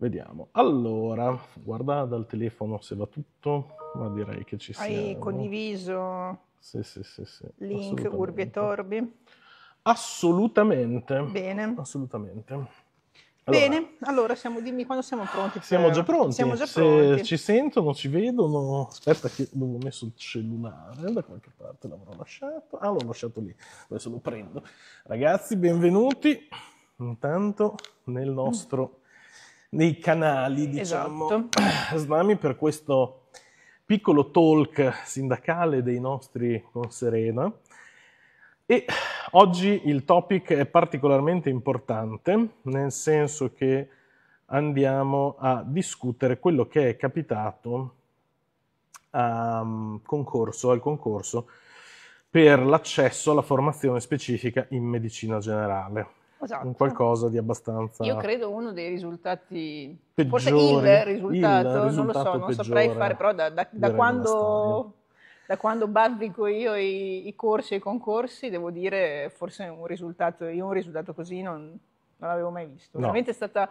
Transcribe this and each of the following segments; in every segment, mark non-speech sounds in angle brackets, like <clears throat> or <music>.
Vediamo. Allora, guarda dal telefono se va tutto, ma direi che ci siamo. Hai condiviso sì, sì, sì, sì. link Urbi e Torbi? Assolutamente. Bene. Assolutamente. Allora, Bene, allora siamo, dimmi quando siamo pronti. Per... Siamo già pronti. Siamo già pronti. Se ci sentono, ci vedono. Aspetta che avevo messo il cellulare da qualche parte, l'avrò lasciato. Ah, l'ho lasciato lì, adesso lo prendo. Ragazzi, benvenuti intanto nel nostro... Mm nei canali, diciamo, esatto. <clears throat> Slami per questo piccolo talk sindacale dei nostri con Serena. E oggi il topic è particolarmente importante, nel senso che andiamo a discutere quello che è capitato ehm, concorso, al concorso per l'accesso alla formazione specifica in medicina generale esatto. un qualcosa di abbastanza... Io credo uno dei risultati, peggiori, forse il risultato, il risultato non lo so, non saprei fare, però da, da, da quando da quando bazzico io i, i, corsi e i concorsi, devo dire, forse un risultato, io un risultato così non, non l'avevo mai visto. No. Veramente è stata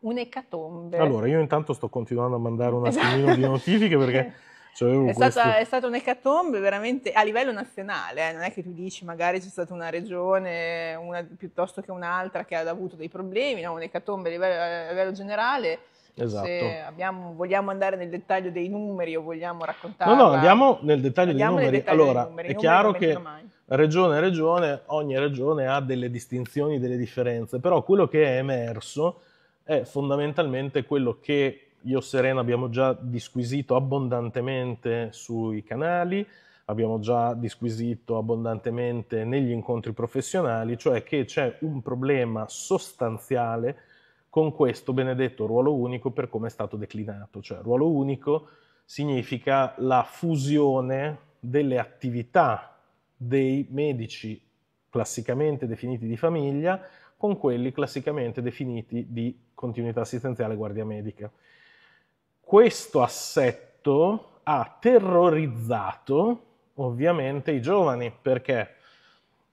un'ecatombe. Allora, io intanto sto continuando a mandare un <laughs> esatto. attimino di notifiche perché <laughs> Cioè, è, questo... stata, è, stata, un'ecatombe veramente a livello nazionale, eh? non è che tu dici magari c'è stata una regione una, piuttosto che un'altra che ha avuto dei problemi, no? un'ecatombe a livello, a livello generale. Esatto. Se abbiamo, vogliamo andare nel dettaglio dei numeri o vogliamo raccontare. No, no, andiamo nel dettaglio andiamo dei numeri. Dettaglio allora, dei numeri. è chiaro che regione a regione, ogni regione ha delle distinzioni, delle differenze, però quello che è emerso è fondamentalmente quello che io Serena abbiamo già disquisito abbondantemente sui canali, abbiamo già disquisito abbondantemente negli incontri professionali, cioè che c'è un problema sostanziale con questo benedetto ruolo unico per come è stato declinato, cioè ruolo unico significa la fusione delle attività dei medici classicamente definiti di famiglia con quelli classicamente definiti di continuità assistenziale e guardia medica questo assetto ha terrorizzato ovviamente i giovani perché,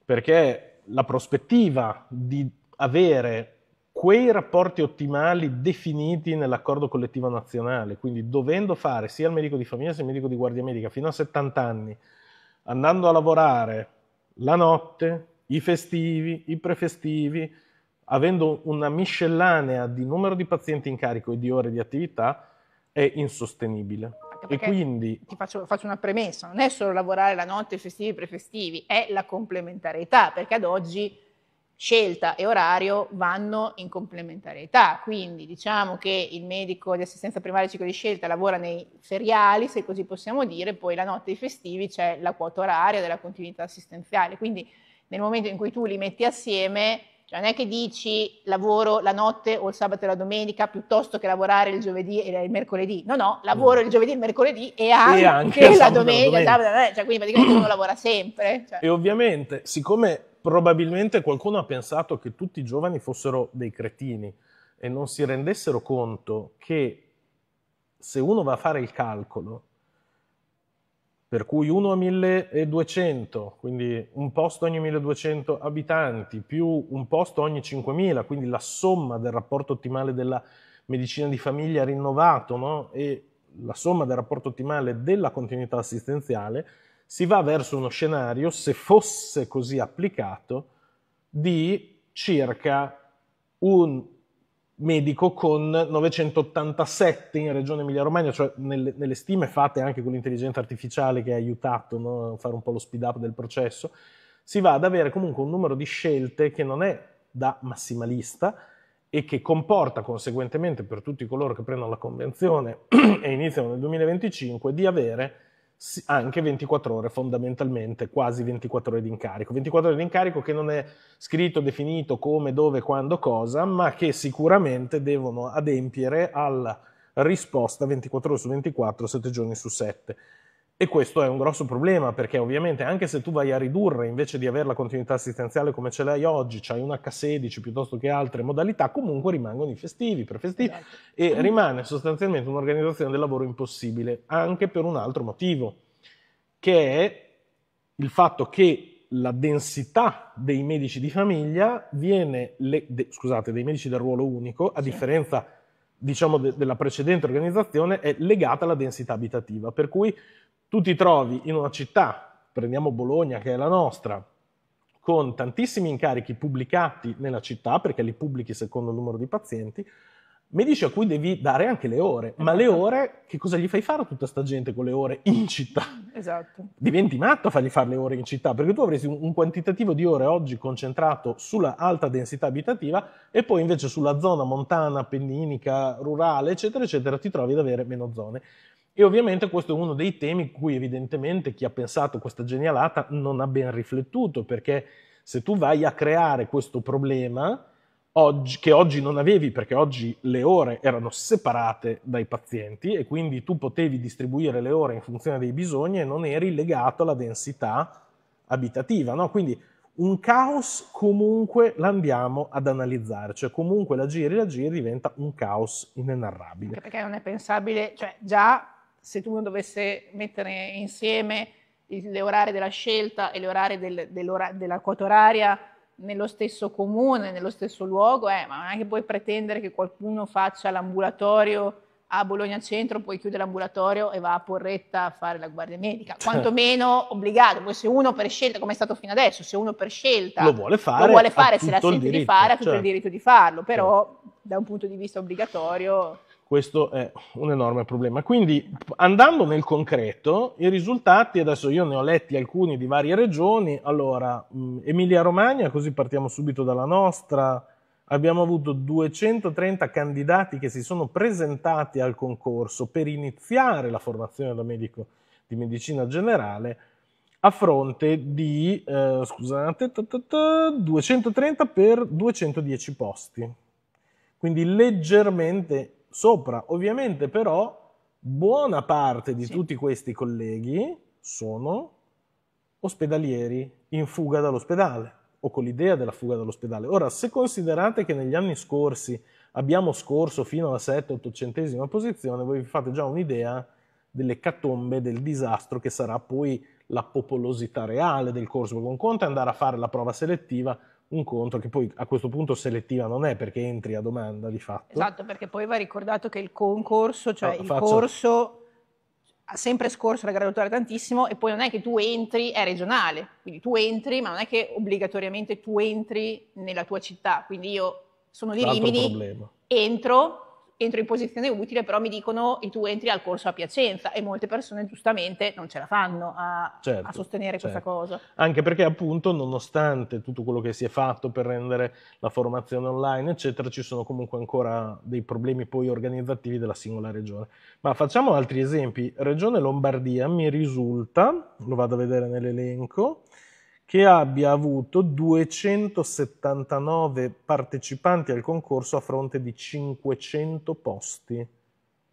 perché la prospettiva di avere quei rapporti ottimali definiti nell'accordo collettivo nazionale, quindi dovendo fare sia il medico di famiglia sia il medico di guardia medica fino a 70 anni, andando a lavorare la notte, i festivi, i prefestivi, avendo una miscellanea di numero di pazienti in carico e di ore di attività, è insostenibile. E quindi... Ti faccio, faccio, una premessa, non è solo lavorare la notte, festivi, prefestivi, è la complementarietà, perché ad oggi scelta e orario vanno in complementarietà, quindi diciamo che il medico di assistenza primaria ciclo di scelta lavora nei feriali, se così possiamo dire, poi la notte i festivi c'è la quota oraria della continuità assistenziale, quindi nel momento in cui tu li metti assieme cioè non è che dici lavoro la notte o il sabato e la domenica piuttosto che lavorare il giovedì e il mercoledì. No, no, mm. lavoro no. il giovedì e il mercoledì e anche, e anche la domenica. La domenica. Cioè, quindi praticamente uno lavora sempre. Cioè. E ovviamente, siccome probabilmente qualcuno ha pensato che tutti i giovani fossero dei cretini e non si rendessero conto che se uno va a fare il calcolo per cui 1 a 1200, quindi un posto ogni 1200 abitanti, più un posto ogni 5000, quindi la somma del rapporto ottimale della medicina di famiglia rinnovato no? e la somma del rapporto ottimale della continuità assistenziale, si va verso uno scenario, se fosse così applicato, di circa un medico con 987 in Regione Emilia-Romagna, cioè nelle, nelle stime fatte anche con l'intelligenza artificiale che ha aiutato no, a fare un po' lo speed up del processo, si va ad avere comunque un numero di scelte che non è da massimalista e che comporta conseguentemente per tutti coloro che prendono la convenzione <clears throat> e iniziano nel 2025 di avere anche 24 ore fondamentalmente, quasi 24 ore di incarico. 24 ore di incarico che non è scritto, definito come, dove, quando, cosa, ma che sicuramente devono adempiere alla risposta 24 ore su 24, 7 giorni su 7. E questo è un grosso problema perché ovviamente anche se tu vai a ridurre invece di avere la continuità assistenziale come ce l'hai oggi, c'hai un H16 piuttosto che altre modalità, comunque rimangono i festivi, prefestivi esatto. e rimane sostanzialmente un'organizzazione del lavoro impossibile anche per un altro motivo, che è il fatto che la densità dei medici di famiglia viene, le, de, scusate, dei medici del ruolo unico, a sì. differenza diciamo de, della precedente organizzazione, è legata alla densità abitativa, per cui tu ti trovi in una città, prendiamo Bologna che è la nostra, con tantissimi incarichi pubblicati nella città, perché li pubblichi secondo il numero di pazienti, medici a cui devi dare anche le ore, ma le esatto. ore, che cosa gli fai fare a tutta sta gente con le ore in città? Esatto. Diventi matto a fargli fare le ore in città, perché tu avresti un, quantitativo di ore oggi concentrato sulla alta densità abitativa e poi invece sulla zona montana, appenninica, rurale, eccetera, eccetera, ti trovi ad avere meno zone. E ovviamente questo è uno dei temi cui evidentemente chi ha pensato questa genialata non ha ben riflettuto, perché se tu vai a creare questo problema oggi, che oggi non avevi, perché oggi le ore erano separate dai pazienti e quindi tu potevi distribuire le ore in funzione dei bisogni e non eri legato alla densità abitativa. No? Quindi un caos comunque l'andiamo ad analizzare, cioè comunque la giri, la giri diventa un caos inenarrabile. perché non è pensabile, cioè già se tu dovesse mettere insieme le orari della scelta e le orari del, della quota oraria nello stesso comune, nello stesso luogo, eh, ma non è che puoi pretendere che qualcuno faccia l'ambulatorio a Bologna Centro, poi chiude l'ambulatorio e va a Porretta a fare la guardia medica, certo. quantomeno obbligato, poi se uno per scelta, come è stato fino adesso, se uno per scelta lo vuole fare, lo vuole fare se la sente diritto, di fare, ha tutto cioè, il certo. diritto di farlo, però cioè. da un punto di vista obbligatorio questo è un enorme problema. Quindi andando nel concreto, i risultati, adesso io ne ho letti alcuni di varie regioni, allora Emilia Romagna, così partiamo subito dalla nostra, abbiamo avuto 230 candidati che si sono presentati al concorso per iniziare la formazione da medico di medicina generale a fronte di, eh, scusate, 230 per 210 posti. Quindi leggermente Sopra, ovviamente, però, buona parte di sì. tutti questi colleghi sono ospedalieri in fuga dall'ospedale o con l'idea della fuga dall'ospedale. Ora, se considerate che negli anni scorsi abbiamo scorso fino alla 7-800esima posizione, voi vi fate già un'idea delle catombe, del disastro che sarà poi la popolosità reale del corso. Perché un conto è andare a fare la prova selettiva, un conto che poi a questo punto selettiva non è perché entri a domanda di fatto. Esatto, perché poi va ricordato che il concorso, cioè no, ah, il faccio... corso ha sempre scorso la graduatoria tantissimo e poi non è che tu entri, è regionale, quindi tu entri, ma non è che obbligatoriamente tu entri nella tua città, quindi io sono di Rimini, entro, entro in posizione utile, però mi dicono e tu entri al corso a Piacenza e molte persone giustamente non ce la fanno a, certo, a sostenere certo. questa cosa. Anche perché appunto nonostante tutto quello che si è fatto per rendere la formazione online, eccetera, ci sono comunque ancora dei problemi poi organizzativi della singola regione. Ma facciamo altri esempi. Regione Lombardia mi risulta, lo vado a vedere nell'elenco, che abbia avuto 279 partecipanti al concorso a fronte di 500 posti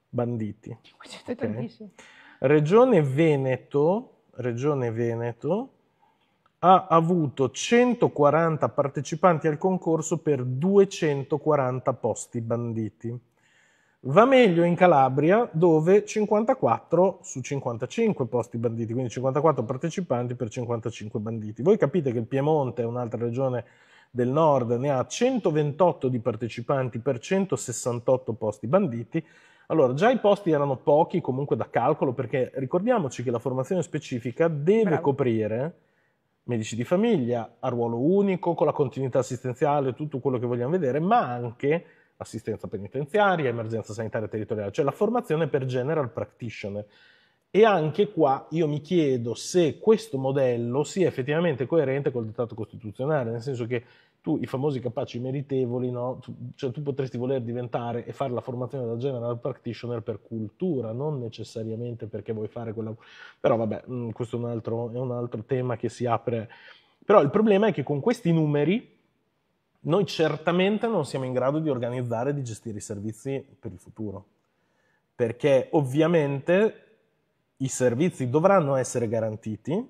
banditi. 500 okay. tantissimo. Regione Veneto, Regione Veneto ha avuto 140 partecipanti al concorso per 240 posti banditi. Va meglio in Calabria dove 54 su 55 posti banditi, quindi 54 partecipanti per 55 banditi. Voi capite che il Piemonte, un'altra regione del nord, ne ha 128 di partecipanti per 168 posti banditi. Allora, già i posti erano pochi comunque da calcolo perché ricordiamoci che la formazione specifica deve Bravo. coprire medici di famiglia a ruolo unico, con la continuità assistenziale, tutto quello che vogliamo vedere, ma anche assistenza penitenziaria, emergenza sanitaria territoriale, cioè la formazione per general practitioner. E anche qua io mi chiedo se questo modello sia effettivamente coerente col dettato costituzionale, nel senso che tu i famosi capaci meritevoli, no? tu, cioè tu potresti voler diventare e fare la formazione da general practitioner per cultura, non necessariamente perché vuoi fare quella... Però vabbè, mm, questo è un altro, è un altro tema che si apre. Però il problema è che con questi numeri, noi certamente non siamo in grado di organizzare e di gestire i servizi per il futuro, perché ovviamente i servizi dovranno essere garantiti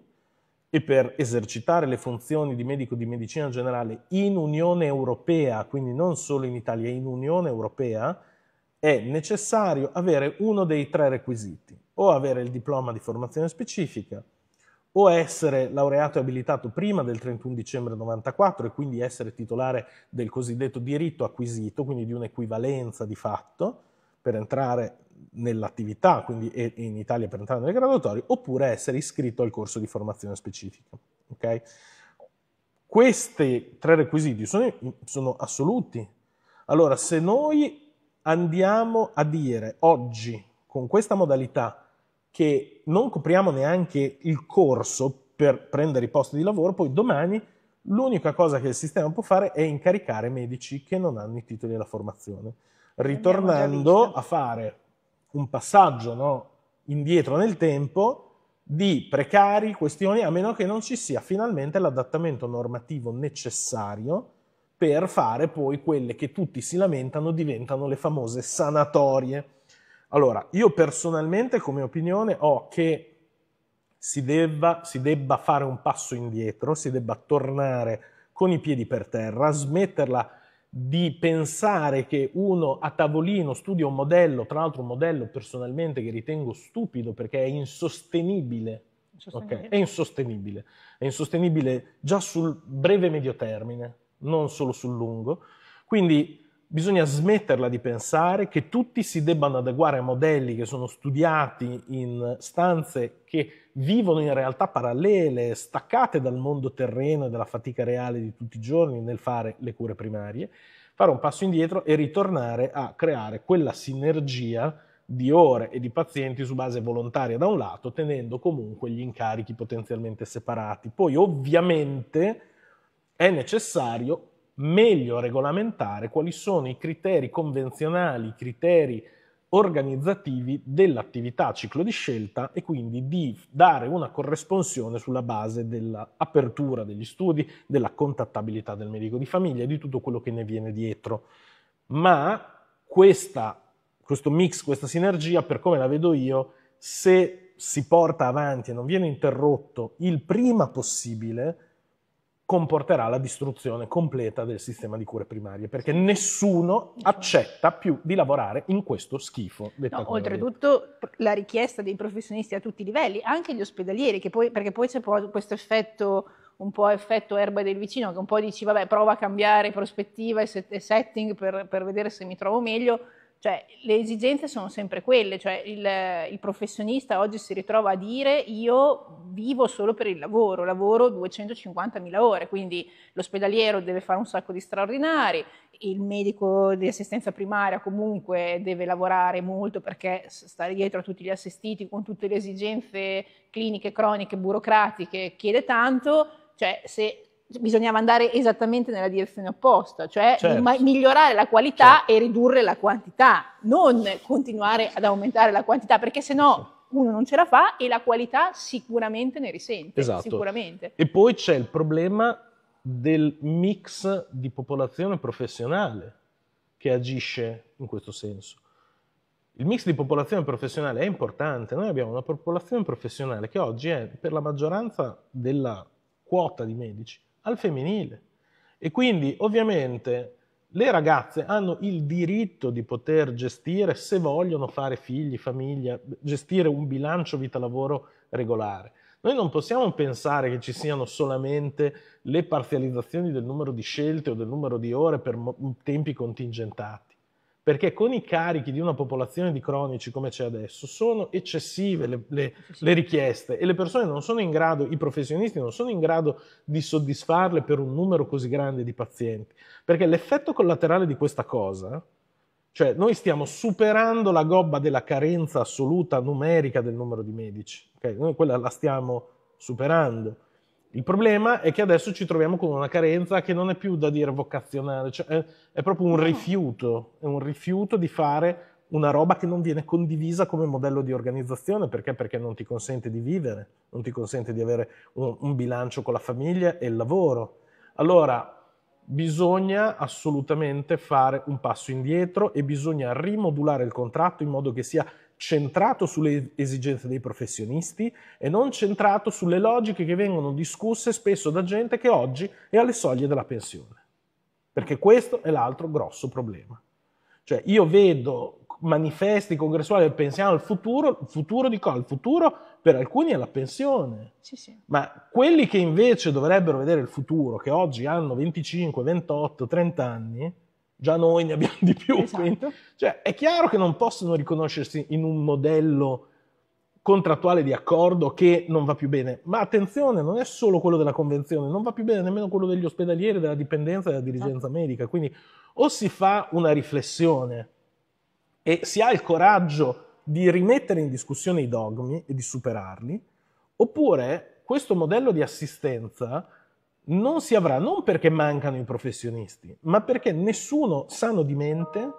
e per esercitare le funzioni di medico di medicina generale in Unione Europea, quindi non solo in Italia, in Unione Europea, è necessario avere uno dei tre requisiti, o avere il diploma di formazione specifica, o essere laureato e abilitato prima del 31 dicembre 1994 e quindi essere titolare del cosiddetto diritto acquisito, quindi di un'equivalenza di fatto per entrare nell'attività, quindi in Italia per entrare nelle graduatorie, oppure essere iscritto al corso di formazione specifica. Okay? Questi tre requisiti sono, sono assoluti. Allora, se noi andiamo a dire oggi con questa modalità che non copriamo neanche il corso per prendere i posti di lavoro, poi domani l'unica cosa che il sistema può fare è incaricare medici che non hanno i titoli e la formazione, ritornando a fare un passaggio no, indietro nel tempo di precari, questioni, a meno che non ci sia finalmente l'adattamento normativo necessario per fare poi quelle che tutti si lamentano diventano le famose sanatorie allora, io personalmente come opinione ho che si debba, si debba fare un passo indietro, si debba tornare con i piedi per terra, smetterla di pensare che uno a tavolino studia un modello, tra l'altro un modello personalmente che ritengo stupido perché è insostenibile. Okay? È insostenibile. È insostenibile già sul breve medio termine, non solo sul lungo. Quindi bisogna smetterla di pensare che tutti si debbano adeguare a modelli che sono studiati in stanze che vivono in realtà parallele, staccate dal mondo terreno e dalla fatica reale di tutti i giorni nel fare le cure primarie, fare un passo indietro e ritornare a creare quella sinergia di ore e di pazienti su base volontaria da un lato, tenendo comunque gli incarichi potenzialmente separati. Poi ovviamente è necessario meglio regolamentare quali sono i criteri convenzionali, i criteri organizzativi dell'attività ciclo di scelta e quindi di dare una corrispondenza sulla base dell'apertura degli studi, della contattabilità del medico di famiglia e di tutto quello che ne viene dietro. Ma questa, questo mix, questa sinergia, per come la vedo io, se si porta avanti e non viene interrotto il prima possibile, comporterà la distruzione completa del sistema di cure primarie, perché nessuno accetta più di lavorare in questo schifo. No, oltretutto la richiesta dei professionisti a tutti i livelli, anche gli ospedalieri, poi, perché poi c'è questo effetto un po' effetto erba del vicino, che un po' dici vabbè prova a cambiare prospettiva e setting per, per vedere se mi trovo meglio, cioè, le esigenze sono sempre quelle, cioè il, il, professionista oggi si ritrova a dire io vivo solo per il lavoro, lavoro 250.000 ore, quindi l'ospedaliero deve fare un sacco di straordinari, il medico di assistenza primaria comunque deve lavorare molto perché stare dietro a tutti gli assistiti con tutte le esigenze cliniche, croniche, burocratiche, chiede tanto, cioè se bisognava andare esattamente nella direzione opposta, cioè certo. migliorare la qualità certo. e ridurre la quantità, non continuare ad aumentare la quantità, perché sennò no uno non ce la fa e la qualità sicuramente ne risente. Esatto. Sicuramente. E poi c'è il problema del mix di popolazione professionale che agisce in questo senso. Il mix di popolazione professionale è importante, noi abbiamo una popolazione professionale che oggi è per la maggioranza della quota di medici al femminile. E quindi ovviamente le ragazze hanno il diritto di poter gestire, se vogliono fare figli, famiglia, gestire un bilancio vita-lavoro regolare. Noi non possiamo pensare che ci siano solamente le parzializzazioni del numero di scelte o del numero di ore per tempi contingentati perché con i carichi di una popolazione di cronici come c'è adesso sono eccessive le, le, le, richieste e le persone non sono in grado, i professionisti non sono in grado di soddisfarle per un numero così grande di pazienti, perché l'effetto collaterale di questa cosa, cioè noi stiamo superando la gobba della carenza assoluta numerica del numero di medici, okay? noi quella la stiamo superando il problema è che adesso ci troviamo con una carenza che non è più da dire vocazionale, cioè è, è, proprio un rifiuto, è un rifiuto di fare una roba che non viene condivisa come modello di organizzazione, perché? Perché non ti consente di vivere, non ti consente di avere un, un bilancio con la famiglia e il lavoro. Allora, bisogna assolutamente fare un passo indietro e bisogna rimodulare il contratto in modo che sia centrato sulle esigenze dei professionisti e non centrato sulle logiche che vengono discusse spesso da gente che oggi è alle soglie della pensione. Perché questo è l'altro grosso problema. Cioè io vedo manifesti congressuali che pensiamo al futuro, futuro di cosa? Il futuro per alcuni è la pensione. Sì, sì. Ma quelli che invece dovrebbero vedere il futuro, che oggi hanno 25, 28, 30 anni, già noi ne abbiamo di più. Esatto. Quindi, cioè, è chiaro che non possono riconoscersi in un modello contrattuale di accordo che non va più bene. Ma attenzione, non è solo quello della convenzione, non va più bene nemmeno quello degli ospedalieri, della dipendenza e della esatto. dirigenza medica. Quindi o si fa una riflessione e si ha il coraggio di rimettere in discussione i dogmi e di superarli, oppure questo modello di assistenza non si avrà non perché mancano i professionisti, ma perché nessuno sano di mente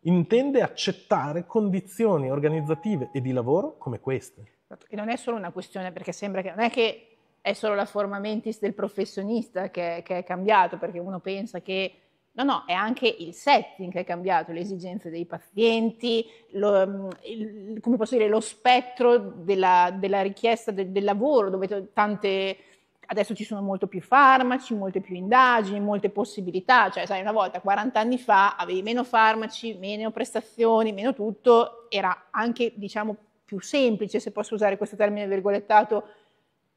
intende accettare condizioni organizzative e di lavoro come queste. Certo, e non è solo una questione, perché sembra che non è che è solo la forma mentis del professionista che è, che è cambiato, perché uno pensa che No, no, è anche il setting che è cambiato, le esigenze dei pazienti, lo, mm, il, dire, lo spettro della, della richiesta de, del lavoro, dove tante adesso ci sono molto più farmaci, molte più indagini, molte possibilità, cioè sai una volta 40 anni fa avevi meno farmaci, meno prestazioni, meno tutto, era anche diciamo più semplice se posso usare questo termine virgolettato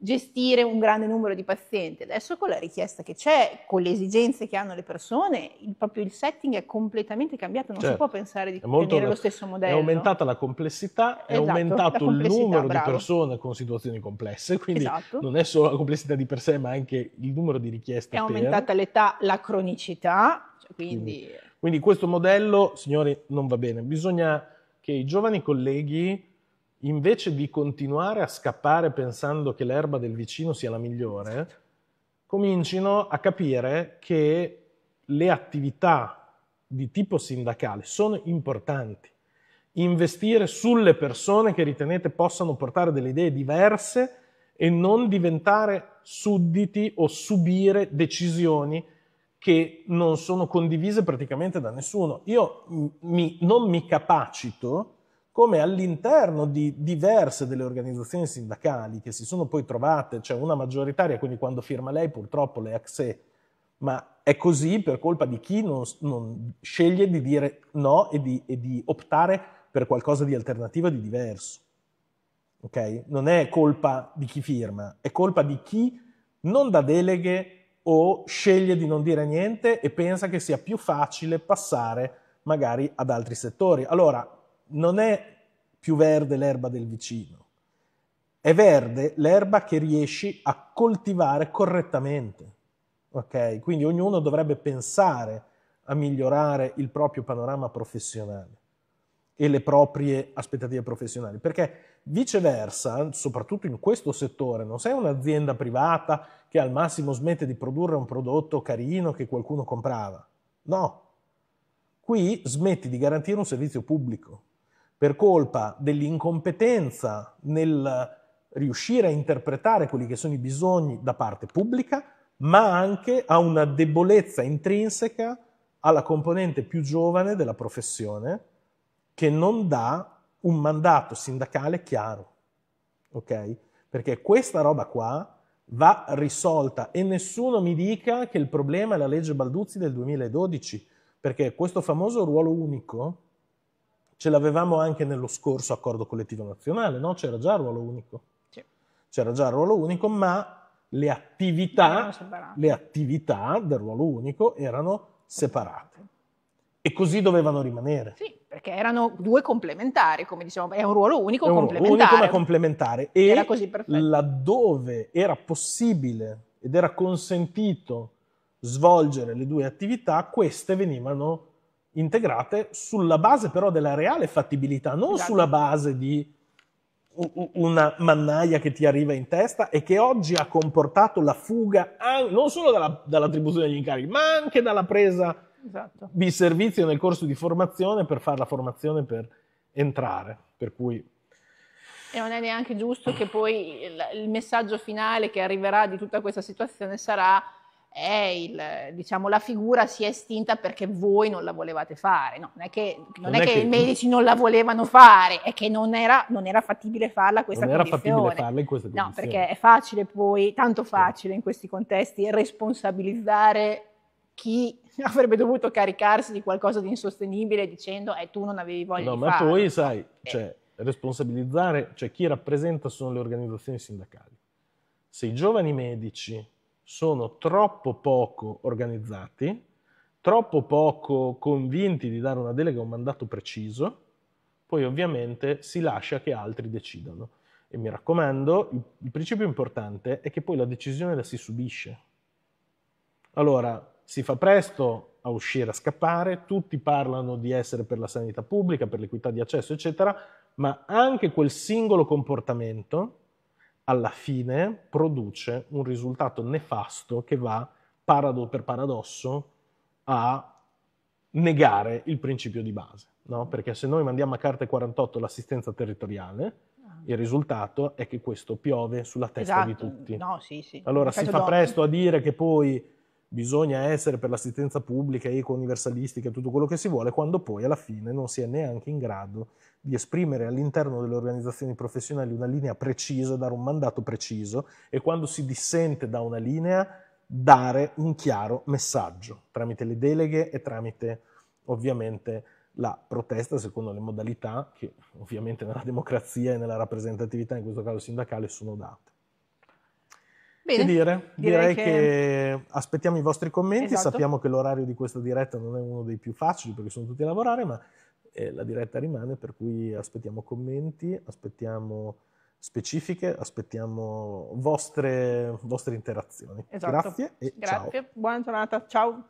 gestire un grande numero di pazienti. Adesso con la richiesta che c'è, con le esigenze che hanno le persone, il, proprio il setting è completamente cambiato, non certo. si cioè, può pensare di tenere lo stesso modello. È aumentata la complessità, esatto, è aumentato complessità, il numero bravo. di persone con situazioni complesse, quindi esatto. non è solo la complessità di per sé, ma anche il numero di richieste. È per... aumentata l'età, la cronicità, cioè quindi... quindi... Quindi questo modello, signori, non va bene. Bisogna che i giovani colleghi invece di continuare a scappare pensando che l'erba del vicino sia la migliore, comincino a capire che le attività di tipo sindacale sono importanti. Investire sulle persone che ritenete possano portare delle idee diverse e non diventare sudditi o subire decisioni che non sono condivise praticamente da nessuno. Io mi, non mi capacito come all'interno di diverse delle organizzazioni sindacali che si sono poi trovate, cioè una maggioritaria, quindi quando firma lei purtroppo le ex ma è così per colpa di chi non, non sceglie di dire no e di, e di, optare per qualcosa di alternativo e di diverso. Okay? Non è colpa di chi firma, è colpa di chi non dà deleghe o sceglie di non dire niente e pensa che sia più facile passare magari ad altri settori. Allora, non è più verde l'erba del vicino, è verde l'erba che riesci a coltivare correttamente. Okay? Quindi ognuno dovrebbe pensare a migliorare il proprio panorama professionale e le proprie aspettative professionali, perché viceversa, soprattutto in questo settore, non sei un'azienda privata che al massimo smette di produrre un prodotto carino che qualcuno comprava. No, qui smetti di garantire un servizio pubblico per colpa dell'incompetenza nel riuscire a interpretare quelli che sono i bisogni da parte pubblica, ma anche a una debolezza intrinseca alla componente più giovane della professione che non dà un mandato sindacale chiaro. Ok? Perché questa roba qua va risolta e nessuno mi dica che il problema è la legge Balduzzi del 2012, perché questo famoso ruolo unico ce l'avevamo anche nello scorso accordo collettivo nazionale, no? c'era già il ruolo unico. Sì. C'era già il ruolo unico, ma le attività, le attività del ruolo unico erano separate. E così dovevano rimanere. Sì, perché erano due complementari, come diciamo, è un ruolo unico un complementare. Ruolo unico ma complementare. E era così laddove era possibile ed era consentito svolgere le due attività, queste venivano integrate sulla base però della reale fattibilità, non esatto. sulla base di una mannaia che ti arriva in testa e che oggi ha comportato la fuga non solo dalla, dall'attribuzione degli incarichi, ma anche dalla presa esatto. di servizio nel corso di formazione per fare la formazione per entrare. Per cui... E non è neanche giusto che poi il, il messaggio finale che arriverà di tutta questa situazione sarà è il, diciamo, la figura si è estinta perché voi non la volevate fare. No, non è che, non non è è che, che... i medici non la volevano fare, è che non era, non era fattibile farla questa non condizione. era fattibile farla in questa condizione. No, perché è facile poi, tanto facile in questi contesti, responsabilizzare chi <laughs> avrebbe dovuto caricarsi di qualcosa di insostenibile dicendo eh, tu non avevi voglia no, di farlo. No, ma poi sai, eh. cioè, responsabilizzare, cioè chi rappresenta sono le organizzazioni sindacali. Se i giovani medici sono troppo poco organizzati, troppo poco convinti di dare una delega a un mandato preciso, poi ovviamente si lascia che altri decidano. E mi raccomando, il principio importante è che poi la decisione la si subisce. Allora, si fa presto a uscire, a scappare, tutti parlano di essere per la sanità pubblica, per l'equità di accesso, eccetera, ma anche quel singolo comportamento alla fine produce un risultato nefasto che va, parado per paradosso, a negare il principio di base. No? Perché se noi mandiamo a carte 48 l'assistenza territoriale, ah. il risultato è che questo piove sulla testa esatto. di tutti. No, sì, sì. Allora si fa dopo. presto a dire che poi bisogna essere per l'assistenza pubblica, eco-universalistica, tutto quello che si vuole, quando poi alla fine non si è neanche in grado di esprimere all'interno delle organizzazioni professionali una linea precisa, dare un mandato preciso e quando si dissente da una linea dare un chiaro messaggio tramite le deleghe e tramite ovviamente la protesta secondo le modalità che ovviamente nella democrazia e nella rappresentatività, in questo caso sindacale, sono date. Bene, che dire? Direi, direi che... che... aspettiamo i vostri commenti, esatto. sappiamo che l'orario di questa diretta non è uno dei più facili perché sono tutti a lavorare, ma eh, la diretta rimane, per cui aspettiamo commenti, aspettiamo specifiche, aspettiamo vostre, vostre interazioni. Esatto. Grazie e Grazie, ciao. buona giornata, ciao.